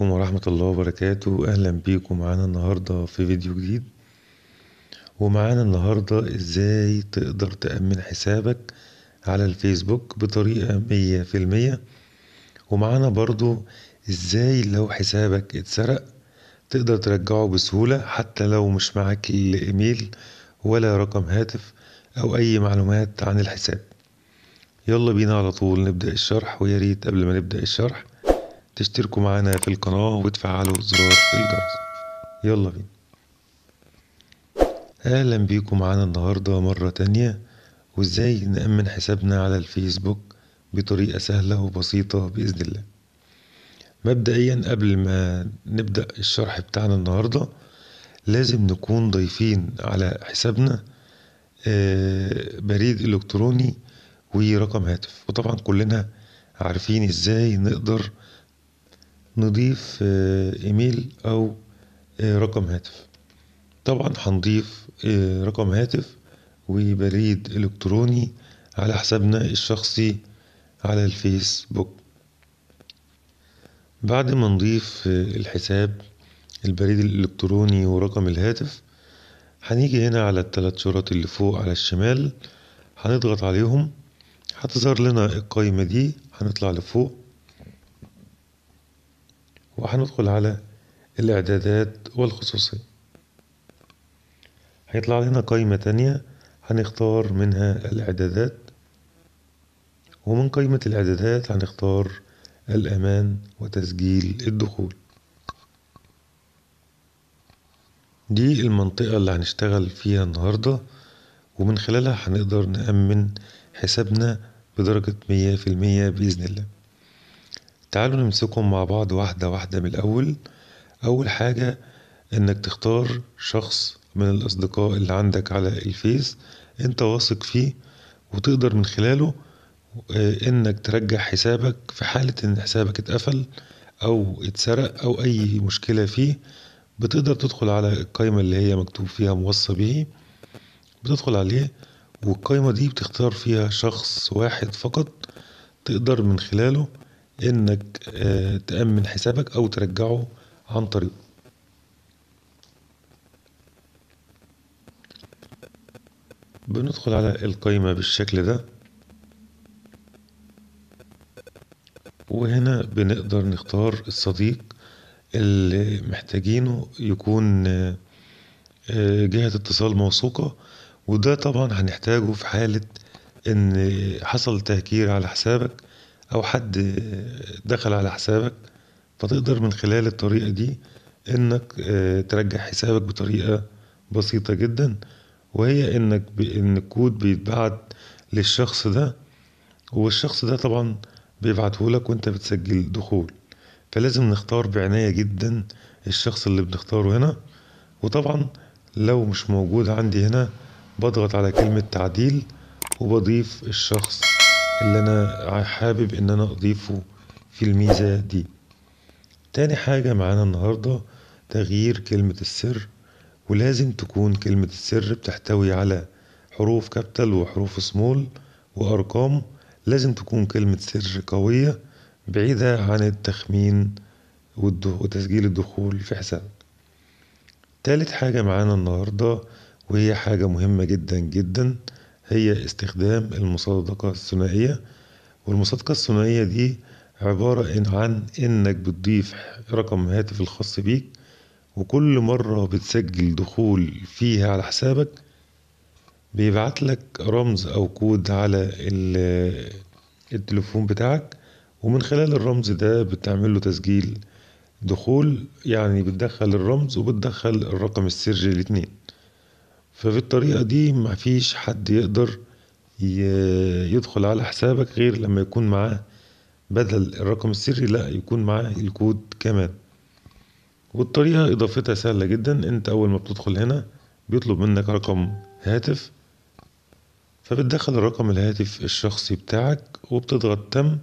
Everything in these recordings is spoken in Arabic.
عليكم ورحمة الله وبركاته أهلا بيكم معانا النهاردة في فيديو جديد ومعانا النهاردة إزاي تقدر تأمن حسابك على الفيسبوك بطريقة مية في المية ومعانا برضو إزاي لو حسابك اتسرق تقدر ترجعه بسهولة حتى لو مش معاك الإيميل ولا رقم هاتف أو أي معلومات عن الحساب يلا بينا على طول نبدأ الشرح وياريت قبل ما نبدأ الشرح تشتركوا معنا في القناة وتفعلوا زرار الجرس يلا بينا اهلا بيكم معانا النهاردة مرة تانية وازاي نأمن حسابنا على الفيسبوك بطريقة سهلة وبسيطة بإذن الله مبدئيا قبل ما نبدأ الشرح بتاعنا النهاردة لازم نكون ضايفين على حسابنا آه، بريد إلكتروني ورقم هاتف وطبعا كلنا عارفين ازاي نقدر نضيف آه، ايميل او آه، رقم هاتف طبعا هنضيف آه، رقم هاتف وبريد الكتروني على حسابنا الشخصي على الفيسبوك بعد ما نضيف الحساب البريد الالكتروني ورقم الهاتف هنيجي هنا على الثلاث شرط اللي فوق على الشمال هنضغط عليهم هتظهر لنا القايمة دي هنطلع لفوق وحندخل على الاعدادات والخصوصية هيطلع لنا قائمة تانية هنختار منها الاعدادات ومن قائمة الاعدادات هنختار الامان وتسجيل الدخول دي المنطقة اللي هنشتغل فيها النهاردة ومن خلالها هنقدر نأمن حسابنا بدرجة مية في المية بإذن الله تعالوا نمسكهم مع بعض واحدة واحدة من الأول أول حاجة إنك تختار شخص من الأصدقاء اللي عندك على الفيس أنت واثق فيه وتقدر من خلاله آه، إنك ترجع حسابك في حالة إن حسابك اتقفل أو اتسرق أو أي مشكلة فيه بتقدر تدخل على القايمة اللي هي مكتوب فيها موصى به بتدخل عليه والقايمة دي بتختار فيها شخص واحد فقط تقدر من خلاله انك آه، تأمن حسابك او ترجعه عن طريقه بندخل على القائمة بالشكل ده وهنا بنقدر نختار الصديق اللي محتاجينه يكون آه، جهة اتصال موثوقة وده طبعا هنحتاجه في حالة ان حصل تهكير على حسابك او حد دخل على حسابك فتقدر من خلال الطريقه دي انك آه، ترجع حسابك بطريقه بسيطه جدا وهي انك ب... ان الكود بيتبعت للشخص ده والشخص ده طبعا بيبعته لك وانت بتسجل دخول فلازم نختار بعناية جدا الشخص اللي بنختاره هنا وطبعا لو مش موجود عندي هنا بضغط على كلمة تعديل وبضيف الشخص اللي انا حابب ان انا اضيفه في الميزة دي تاني حاجة معانا النهاردة تغيير كلمة السر ولازم تكون كلمة السر بتحتوي على حروف كابتل وحروف سمول وأرقام لازم تكون كلمة سر قوية بعيدة عن التخمين وتسجيل الدخول في حسابك تالت حاجة معانا النهاردة وهي حاجة مهمة جدا جدا هي استخدام المصادقة الثنائية والمصادقة الثنائية دي عبارة عن إنك بتضيف رقم هاتف الخاص بيك وكل مرة بتسجل دخول فيها على حسابك بيبعت لك رمز أو كود على التليفون بتاعك ومن خلال الرمز ده بتعمل له تسجيل دخول يعني بتدخل الرمز وبتدخل الرقم السري الاتنين الطريقه دي مفيش حد يقدر يدخل على حسابك غير لما يكون معاه بدل الرقم السري لا يكون معاه الكود كمان والطريقة إضافتها سهلة جدا أنت أول ما بتدخل هنا بيطلب منك رقم هاتف فبتدخل الرقم الهاتف الشخصي بتاعك وبتضغط تم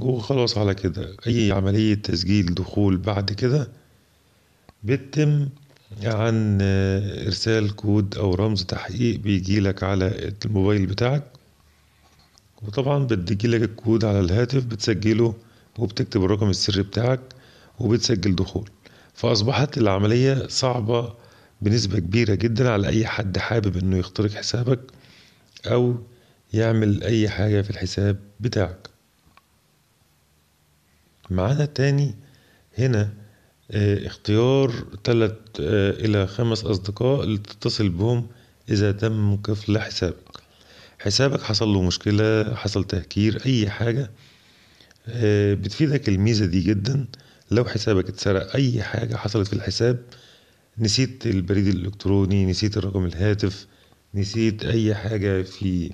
وخلاص على كده أي عملية تسجيل دخول بعد كده بتتم عن آه، ارسال كود او رمز تحقيق بيجي لك على الموبايل بتاعك وطبعا بتجي لك الكود على الهاتف بتسجله وبتكتب الرقم السري بتاعك وبتسجل دخول فاصبحت العملية صعبة بنسبة كبيرة جدا على اي حد حابب انه يخترق حسابك او يعمل اي حاجة في الحساب بتاعك معانا تاني هنا آه، اختيار ثلاث آه، إلى خمس أصدقاء لتتصل بهم إذا تم قفل حسابك حسابك حصل له مشكلة حصل تهكير أي حاجة آه، بتفيدك الميزة دي جدا لو حسابك اتسرق أي حاجة حصلت في الحساب نسيت البريد الإلكتروني نسيت الرقم الهاتف نسيت أي حاجة في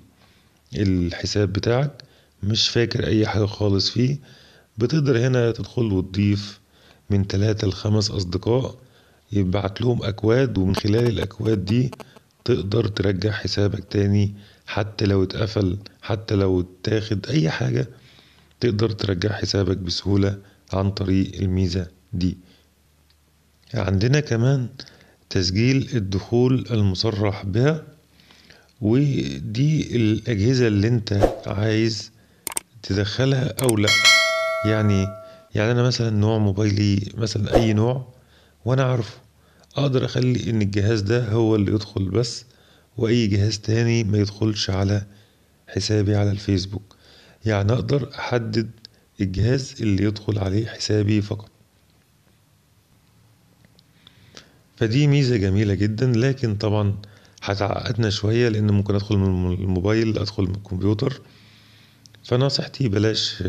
الحساب بتاعك مش فاكر أي حاجة خالص فيه بتقدر هنا تدخل وتضيف من ثلاثة لخمس أصدقاء يبعت لهم أكواد ومن خلال الأكواد دي تقدر ترجع حسابك تاني حتى لو اتقفل حتى لو اتاخد أي حاجة تقدر ترجع حسابك بسهولة عن طريق الميزة دي عندنا كمان تسجيل الدخول المصرح بها ودي الأجهزة اللي انت عايز تدخلها أو لأ يعني يعني انا مثلا نوع موبايلي مثلا اي نوع وانا عارفه اقدر اخلي ان الجهاز ده هو اللي يدخل بس واي جهاز تاني ما يدخلش على حسابي على الفيسبوك يعني اقدر احدد الجهاز اللي يدخل عليه حسابي فقط فدي ميزة جميلة جدا لكن طبعا هتعقدنا شوية لأن ممكن أدخل من الموبايل أدخل من الكمبيوتر فنصيحتي بلاش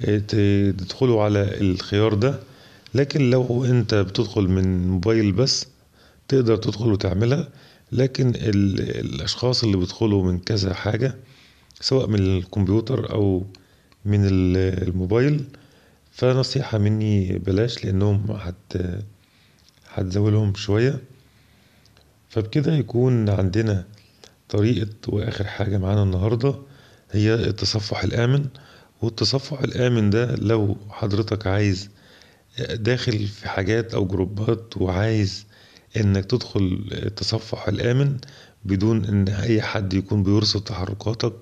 تدخلوا على الخيار ده لكن لو انت بتدخل من موبايل بس تقدر تدخل وتعملها لكن الاشخاص اللي بيدخلوا من كذا حاجه سواء من الكمبيوتر او من الموبايل فنصيحه مني بلاش لانهم حت هتزولهم شويه فبكده يكون عندنا طريقه واخر حاجه معانا النهارده هي التصفح الامن والتصفح الآمن ده لو حضرتك عايز داخل في حاجات أو جروبات وعايز إنك تدخل التصفح الآمن بدون إن أي حد يكون بيرصد تحركاتك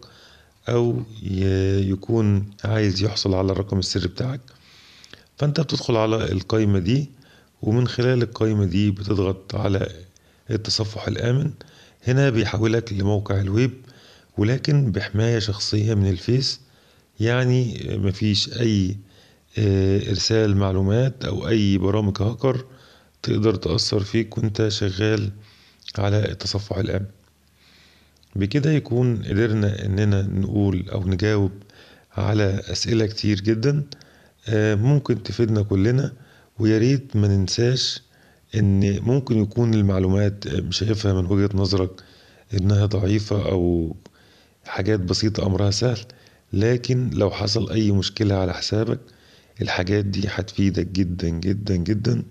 أو يكون عايز يحصل على الرقم السري بتاعك فأنت بتدخل على القايمة دي ومن خلال القايمة دي بتضغط على التصفح الآمن هنا بيحولك لموقع الويب ولكن بحماية شخصية من الفيس يعني ما فيش أي آه، إرسال معلومات أو أي برامج هاكر تقدر تأثر فيك وانت شغال على التصفح الأمن بكده يكون قدرنا اننا نقول او نجاوب على اسئله كتير جدا آه، ممكن تفيدنا كلنا وياريت ما ننساش ان ممكن يكون المعلومات شايفها من وجهه نظرك انها ضعيفه او حاجات بسيطه امرها سهل لكن لو حصل أي مشكلة على حسابك الحاجات دي هتفيدك جدا جدا جدا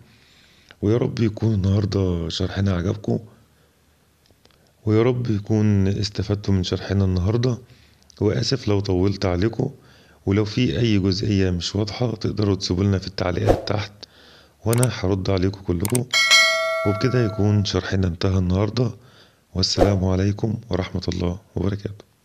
ويا رب يكون النهاردة شرحنا عجبكم ويا رب يكون استفدتوا من شرحنا النهاردة وآسف لو طولت عليكم ولو في أي جزئية مش واضحة تقدروا لنا في التعليقات تحت وأنا هرد عليكم كلكم وبكده يكون شرحنا انتهى النهاردة والسلام عليكم ورحمة الله وبركاته